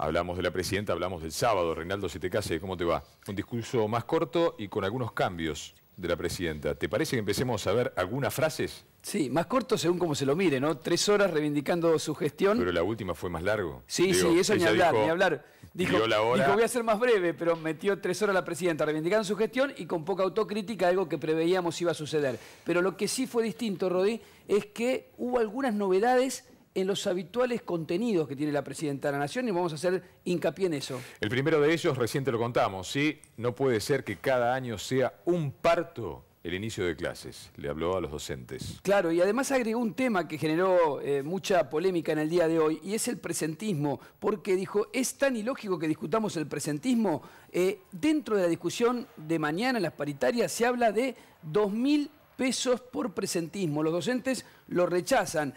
Hablamos de la presidenta, hablamos del sábado. Reinaldo, si te case, ¿cómo te va? Un discurso más corto y con algunos cambios de la presidenta. ¿Te parece que empecemos a ver algunas frases? Sí, más corto según como se lo mire, ¿no? Tres horas reivindicando su gestión. Pero la última fue más largo. Sí, sí, eso ni hablar, ni hablar. Dijo, la hora. voy a ser más breve, pero metió tres horas la presidenta reivindicando su gestión y con poca autocrítica, algo que preveíamos iba a suceder. Pero lo que sí fue distinto, Rodi, es que hubo algunas novedades en los habituales contenidos que tiene la Presidenta de la Nación y vamos a hacer hincapié en eso. El primero de ellos, reciente lo contamos, ¿sí? No puede ser que cada año sea un parto el inicio de clases, le habló a los docentes. Claro, y además agregó un tema que generó eh, mucha polémica en el día de hoy, y es el presentismo, porque dijo, es tan ilógico que discutamos el presentismo, eh, dentro de la discusión de mañana en las paritarias se habla de 2.000 pesos por presentismo, los docentes lo rechazan.